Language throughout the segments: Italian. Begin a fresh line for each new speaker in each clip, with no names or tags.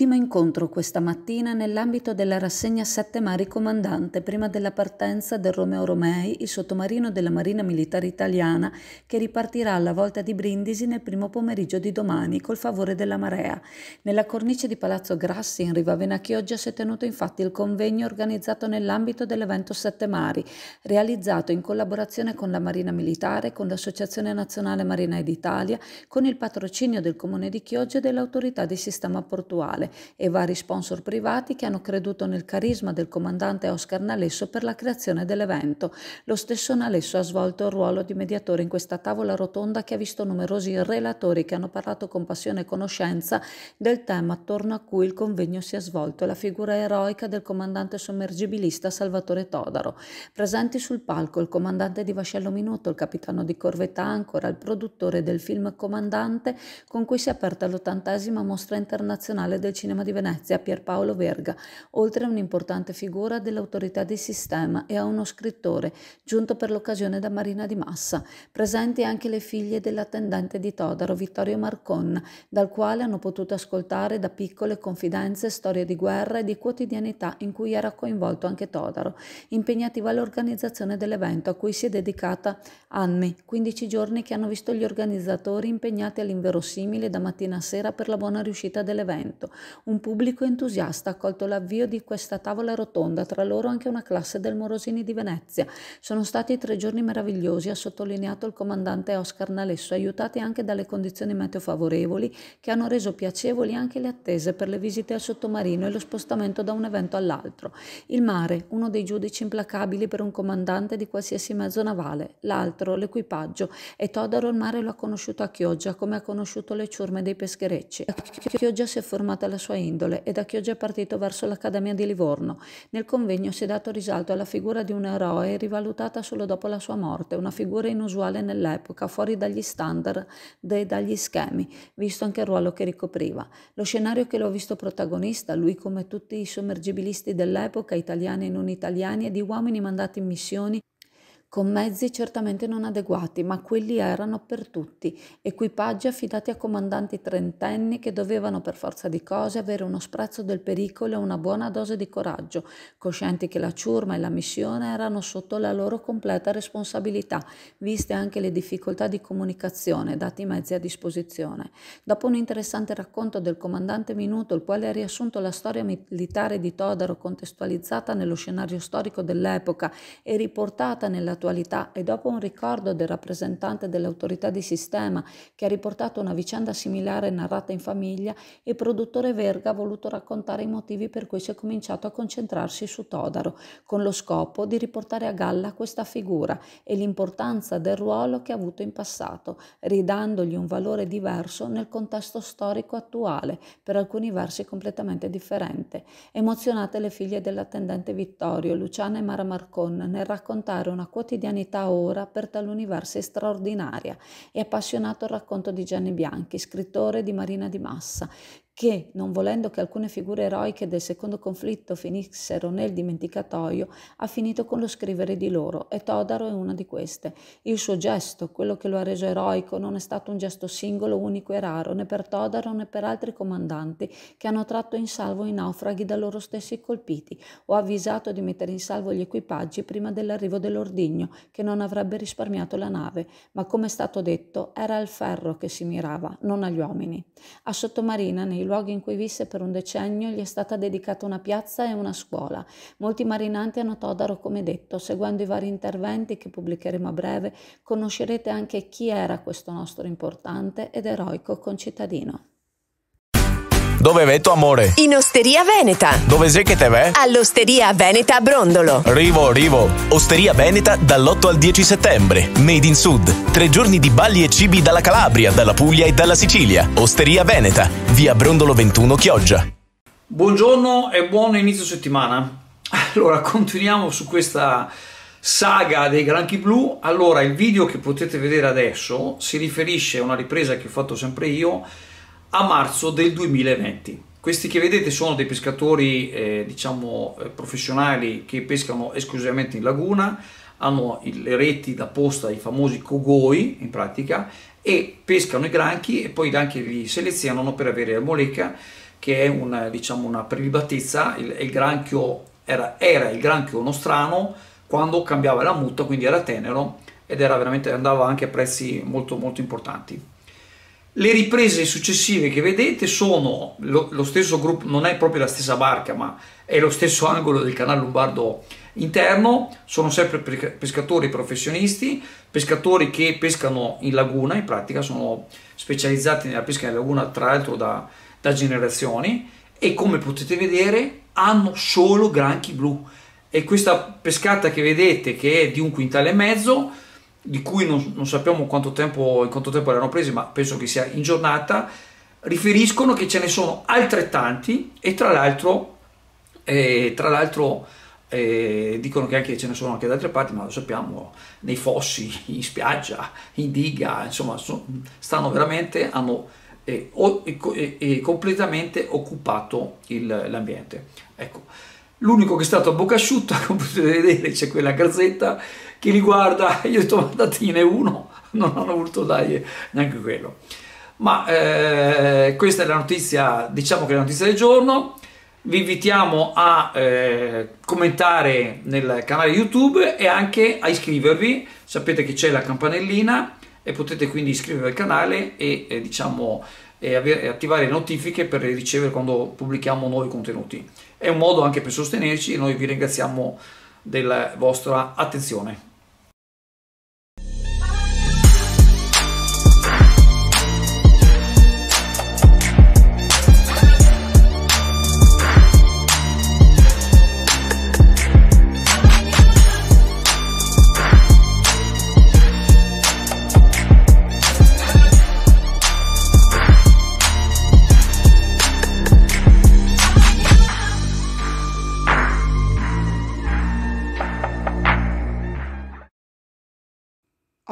Ultimo incontro questa mattina nell'ambito della rassegna Sette Mari Comandante prima della partenza del Romeo Romei, il sottomarino della Marina Militare Italiana, che ripartirà alla volta di Brindisi nel primo pomeriggio di domani col favore della marea. Nella cornice di Palazzo Grassi in riva Venacchioggia si è tenuto infatti il convegno organizzato nell'ambito dell'evento Sette Mari, realizzato in collaborazione con la Marina Militare, con l'Associazione Nazionale Marinai d'Italia, con il patrocinio del Comune di Chioggia e dell'Autorità di Sistema Portuale. Nazionale e vari sponsor privati che hanno creduto nel carisma del comandante Oscar Nalesso per la creazione dell'evento. Lo stesso Nalesso ha svolto il ruolo di mediatore in questa tavola rotonda che ha visto numerosi relatori che hanno parlato con passione e conoscenza del tema attorno a cui il convegno si è svolto e la figura eroica del comandante sommergibilista Salvatore Todaro. Presenti sul palco il comandante di Vascello Minuto, il capitano di Corvetta Ancora, il produttore del film Comandante con cui si è aperta l'ottantesima mostra internazionale del del cinema di Venezia, Pierpaolo Verga, oltre a un'importante figura dell'autorità di sistema e a uno scrittore, giunto per l'occasione da Marina di Massa. Presenti anche le figlie dell'attendente di Todaro, Vittorio Marcon, dal quale hanno potuto ascoltare da piccole confidenze storie di guerra e di quotidianità in cui era coinvolto anche Todaro, impegnativa l'organizzazione dell'evento a cui si è dedicata anni, 15 giorni che hanno visto gli organizzatori impegnati all'inverosimile da mattina a sera per la buona riuscita dell'evento. Un pubblico entusiasta ha accolto l'avvio di questa tavola rotonda, tra loro anche una classe del Morosini di Venezia. Sono stati tre giorni meravigliosi, ha sottolineato il comandante Oscar Nalesso, aiutati anche dalle condizioni meteo favorevoli che hanno reso piacevoli anche le attese per le visite al sottomarino e lo spostamento da un evento all'altro. Il mare, uno dei giudici implacabili per un comandante di qualsiasi mezzo navale, l'altro, l'equipaggio, e Todaro il mare lo ha conosciuto a Chioggia come ha conosciuto le ciurme dei pescherecci. A Chioggia si è formata la sua indole e da Chioggia è partito verso l'Accademia di Livorno. Nel convegno si è dato risalto alla figura di un eroe rivalutata solo dopo la sua morte, una figura inusuale nell'epoca, fuori dagli standard e dagli schemi, visto anche il ruolo che ricopriva. Lo scenario che l'ho visto protagonista, lui come tutti i sommergibilisti dell'epoca, italiani e non italiani, e di uomini mandati in missioni con mezzi certamente non adeguati, ma quelli erano per tutti, equipaggi affidati a comandanti trentenni che dovevano per forza di cose avere uno sprezzo del pericolo e una buona dose di coraggio, coscienti che la ciurma e la missione erano sotto la loro completa responsabilità, viste anche le difficoltà di comunicazione, dati i mezzi a disposizione. Dopo un interessante racconto del comandante Minuto, il quale ha riassunto la storia militare di Todaro contestualizzata nello scenario storico dell'epoca e riportata nella all'attualità e dopo un ricordo del rappresentante dell'autorità di sistema che ha riportato una vicenda similare narrata in famiglia, il produttore Verga ha voluto raccontare i motivi per cui si è cominciato a concentrarsi su Todaro, con lo scopo di riportare a galla questa figura e l'importanza del ruolo che ha avuto in passato, ridandogli un valore diverso nel contesto storico attuale, per alcuni versi completamente differente. Emozionate le figlie dell'attendente Vittorio, Luciana e Mara Marcon, nel raccontare una quotidiana quotidianità ora per taluni versi straordinaria e appassionato racconto di Gianni Bianchi, scrittore di Marina di Massa, che, non volendo che alcune figure eroiche del secondo conflitto finissero nel dimenticatoio, ha finito con lo scrivere di loro e Todaro è una di queste. Il suo gesto, quello che lo ha reso eroico, non è stato un gesto singolo, unico e raro, né per Todaro né per altri comandanti che hanno tratto in salvo i naufraghi da loro stessi colpiti o avvisato di mettere in salvo gli equipaggi prima dell'arrivo dell'ordigno, che non avrebbe risparmiato la nave, ma come è stato detto, era al ferro che si mirava, non agli uomini. A Sottomarina, nei luoghi in cui visse per un decennio gli è stata dedicata una piazza e una scuola. Molti marinanti hanno Todaro come detto. Seguendo i vari interventi che pubblicheremo a breve, conoscerete anche chi era questo nostro importante ed eroico concittadino. Dove vè veto amore? In Osteria Veneta. Dove sei che te vè? All'Osteria Veneta a Brondolo. Rivo, rivo. Osteria Veneta dall'8 al 10 settembre. Made in Sud. Tre giorni di balli e cibi dalla Calabria, dalla Puglia e dalla Sicilia. Osteria Veneta. Via Brondolo 21 Chioggia.
Buongiorno e buon inizio settimana. Allora, continuiamo su questa saga dei granchi blu. Allora, il video che potete vedere adesso si riferisce a una ripresa che ho fatto sempre io a marzo del 2020. Questi che vedete sono dei pescatori, eh, diciamo, eh, professionali che pescano esclusivamente in laguna, hanno le reti da posta, i famosi cogoi in pratica, e pescano i granchi e poi i granchi li selezionano per avere la moleca, che è una, diciamo, una prelibatezza, il, il granchio era, era, il granchio nostrano quando cambiava la muta, quindi era tenero ed era veramente, andava anche a prezzi molto molto importanti. Le riprese successive che vedete sono lo, lo stesso gruppo, non è proprio la stessa barca, ma è lo stesso angolo del canale lombardo interno, sono sempre pescatori professionisti, pescatori che pescano in laguna, in pratica sono specializzati nella pesca in laguna tra l'altro da, da generazioni e come potete vedere hanno solo granchi blu e questa pescata che vedete che è di un quintale e mezzo di cui non, non sappiamo quanto tempo, in quanto tempo erano presi, ma penso che sia in giornata, riferiscono che ce ne sono altrettanti e tra l'altro, eh, tra l'altro eh, dicono che anche ce ne sono anche da altre parti, ma lo sappiamo, nei fossi, in spiaggia, in diga, insomma, sono, stanno veramente, hanno eh, o, completamente occupato il, l'ambiente. Ecco. L'unico che è stato a bocca asciutta, come potete vedere, c'è quella gazzetta chi li guarda? Io sto mandatine uno, non hanno voluto dare neanche quello. Ma eh, questa è la notizia, diciamo che è la notizia del giorno. Vi invitiamo a eh, commentare nel canale YouTube e anche a iscrivervi. Sapete che c'è la campanellina e potete quindi iscrivervi al canale e, eh, diciamo, e diciamo e attivare le notifiche per ricevere quando pubblichiamo nuovi contenuti. È un modo anche per sostenerci e noi vi ringraziamo della vostra attenzione.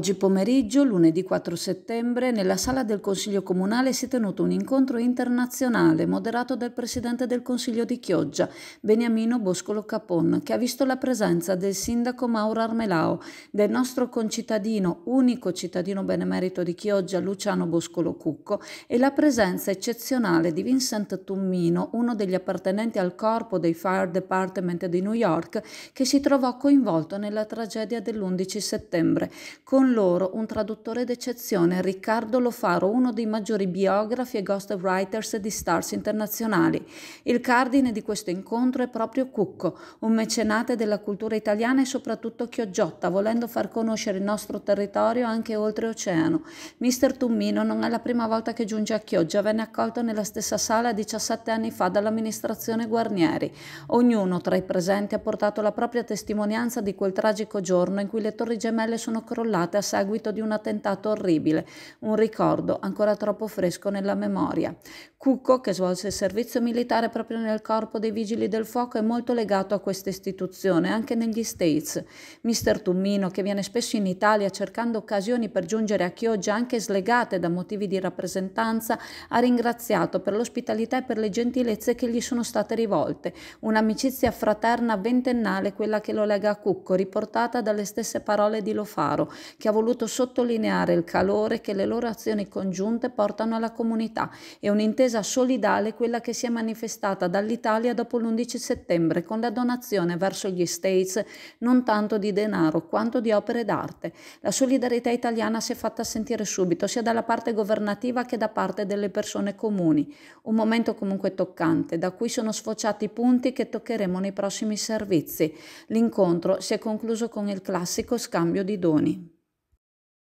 Oggi pomeriggio, lunedì 4 settembre, nella sala del Consiglio Comunale si è tenuto un incontro internazionale moderato dal Presidente del Consiglio di Chioggia, Beniamino Boscolo Capon, che ha visto la presenza del Sindaco Mauro Armelao, del nostro concittadino, unico cittadino benemerito di Chioggia, Luciano Boscolo Cucco, e la presenza eccezionale di Vincent Tummino, uno degli appartenenti al corpo dei Fire Department di New York, che si trovò coinvolto nella tragedia dell'11 settembre, con loro un traduttore d'eccezione, Riccardo Lofaro, uno dei maggiori biografi e ghostwriters di stars internazionali. Il cardine di questo incontro è proprio Cucco, un mecenate della cultura italiana e soprattutto Chioggiotta, volendo far conoscere il nostro territorio anche oltreoceano. Mister Tummino non è la prima volta che giunge a Chioggia, venne accolto nella stessa sala 17 anni fa dall'amministrazione Guarnieri. Ognuno tra i presenti ha portato la propria testimonianza di quel tragico giorno in cui le torri gemelle sono crollate a seguito di un attentato orribile, un ricordo ancora troppo fresco nella memoria. Cucco, che svolse il servizio militare proprio nel corpo dei Vigili del Fuoco, è molto legato a questa istituzione, anche negli States. Mister Tummino, che viene spesso in Italia cercando occasioni per giungere a Chioggia anche slegate da motivi di rappresentanza, ha ringraziato per l'ospitalità e per le gentilezze che gli sono state rivolte. Un'amicizia fraterna ventennale quella che lo lega a Cucco, riportata dalle stesse parole di Lofaro, che ha ha voluto sottolineare il calore che le loro azioni congiunte portano alla comunità e un'intesa solidale quella che si è manifestata dall'Italia dopo l'11 settembre con la donazione verso gli States non tanto di denaro quanto di opere d'arte. La solidarietà italiana si è fatta sentire subito sia dalla parte governativa che da parte delle persone comuni. Un momento comunque toccante da cui sono sfociati i punti che toccheremo nei prossimi servizi. L'incontro si è concluso con il classico scambio di doni.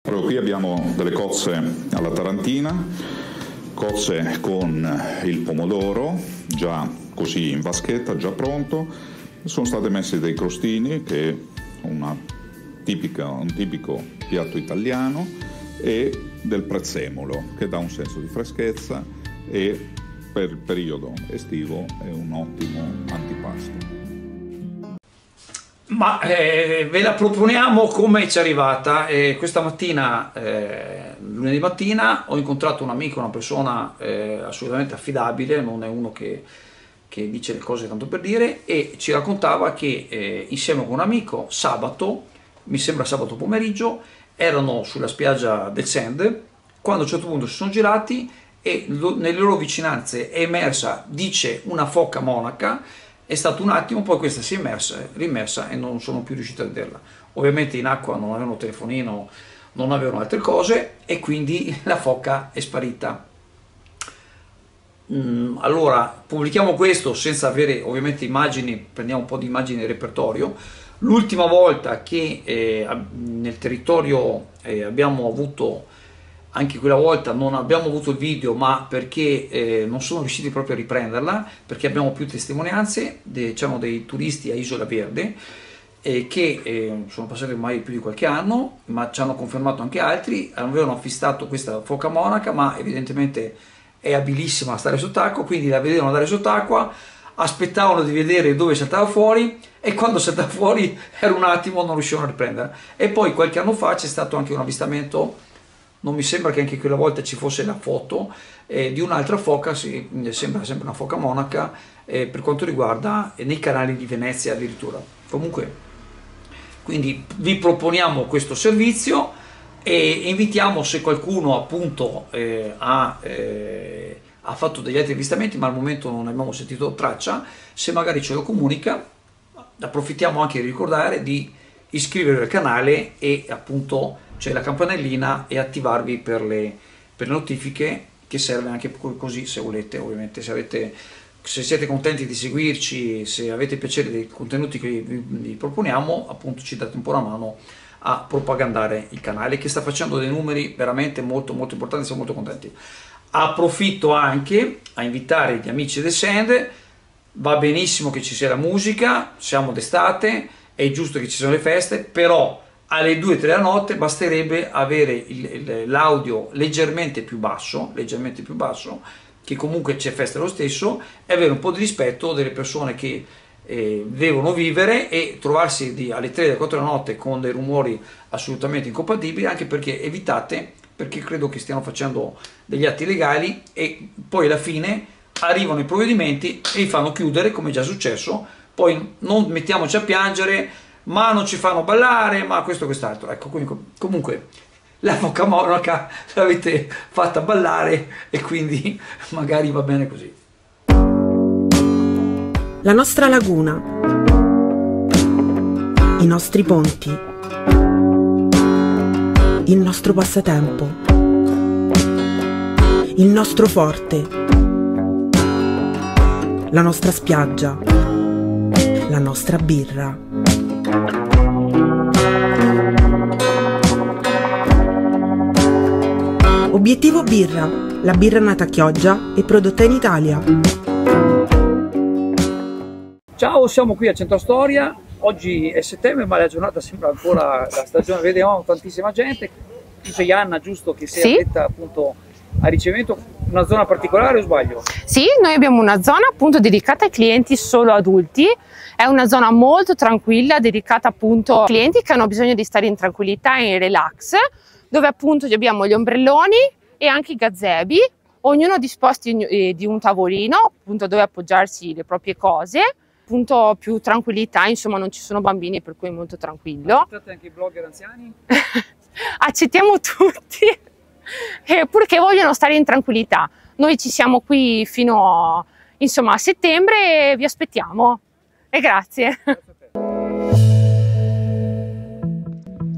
Proprio qui abbiamo delle cozze alla tarantina, cozze con il pomodoro già così in vaschetta, già pronto, sono state messe dei crostini che è tipica, un tipico piatto italiano e del prezzemolo che dà un senso di freschezza e per il periodo estivo è un ottimo ma eh, ve la proponiamo come ci è arrivata. Eh, questa mattina, eh, lunedì mattina, ho incontrato un amico, una persona eh, assolutamente affidabile, non è uno che, che, dice le cose tanto per dire, e ci raccontava che eh, insieme con un amico, sabato, mi sembra sabato pomeriggio, erano sulla spiaggia del Sand, quando a un certo punto si sono girati e lo, nelle loro vicinanze è emersa, dice, una foca monaca, è stato un attimo, poi questa si è immersa, rimersa e non sono più riuscito a vederla. Ovviamente in acqua non avevano telefonino, non avevano altre cose e quindi la foca è sparita. Mm, allora, pubblichiamo questo senza avere ovviamente immagini, prendiamo un po' di immagini del repertorio. L'ultima volta che eh, nel territorio eh, abbiamo avuto anche quella volta non abbiamo avuto il video ma perché eh, non sono riusciti proprio a riprenderla perché abbiamo più testimonianze de, diciamo dei turisti a Isola Verde eh, che eh, sono passati ormai più di qualche anno ma ci hanno confermato anche altri avevano affistato questa foca monaca ma evidentemente è abilissima a stare sott'acqua quindi la vedevano andare sott'acqua aspettavano di vedere dove saltava fuori e quando saltava fuori era un attimo non riuscivano a riprendere e poi qualche anno fa c'è stato anche un avvistamento non mi sembra che anche quella volta ci fosse la foto eh, di un'altra foca, sì, eh, sembra sempre una foca monaca, eh, per quanto riguarda eh, nei canali di Venezia addirittura. Comunque, quindi vi proponiamo questo servizio e invitiamo se qualcuno appunto eh, ha ha fatto degli altri avvistamenti ma al momento non abbiamo sentito traccia, se magari ce lo comunica approfittiamo anche di ricordare di iscrivervi al canale e appunto cioè la campanellina e attivarvi per le, per le notifiche che serve anche così se volete ovviamente se, avete, se siete contenti di seguirci se avete piacere dei contenuti che vi, vi proponiamo appunto ci date un po' la mano a propagandare il canale che sta facendo dei numeri veramente molto molto importanti siamo molto contenti approfitto anche a invitare gli amici del Send va benissimo che ci sia la musica siamo d'estate è giusto che ci siano le feste però alle 2-3 della notte basterebbe avere l'audio leggermente più basso, leggermente più basso, che comunque c'è festa lo stesso, e avere un po' di rispetto delle persone che eh, devono vivere e trovarsi di, alle 3 4 della notte con dei rumori assolutamente incompatibili, anche perché evitate, perché credo che stiano facendo degli atti legali e poi alla fine arrivano i provvedimenti e li fanno chiudere, come è già successo, poi non mettiamoci a piangere, ma non ci fanno ballare, ma questo e quest'altro. Ecco, quindi, comunque la foca monaca l'avete fatta ballare e quindi magari va bene così.
La nostra laguna, i nostri ponti, il nostro passatempo, il nostro forte, la nostra spiaggia, la nostra birra. Obiettivo Birra, la birra nata a Chioggia e prodotta in Italia. Ciao, siamo
qui a Centro Storia. Oggi è settembre, ma la giornata sembra ancora la stagione. Vediamo tantissima gente. Tu sei Anna, giusto, che sei sì? addetta appunto a ricevimento una zona particolare o sbaglio?
Sì, noi abbiamo una zona appunto dedicata ai clienti solo adulti, è una zona molto tranquilla dedicata appunto a clienti che hanno bisogno di stare in tranquillità e in relax dove appunto abbiamo gli ombrelloni e anche i gazebi, ognuno disposti eh, di un tavolino appunto dove appoggiarsi le proprie cose appunto più tranquillità, insomma non ci sono bambini per cui è molto tranquillo. Accettate
anche i blogger anziani?
Accettiamo tutti, eh, purché vogliono stare in tranquillità. Noi ci siamo qui fino insomma, a settembre e vi aspettiamo. E grazie.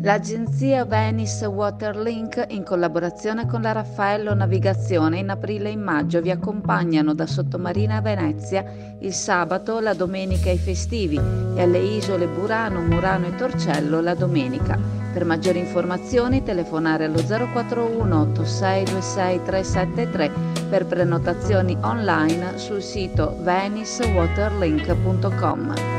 L'agenzia Venice Waterlink, in collaborazione con la Raffaello Navigazione, in aprile e in maggio vi accompagnano da Sottomarina a Venezia il sabato, la domenica e i festivi e alle isole Burano, Murano e Torcello la domenica. Per maggiori informazioni telefonare allo 041 8626 373 per prenotazioni online sul sito venicewaterlink.com.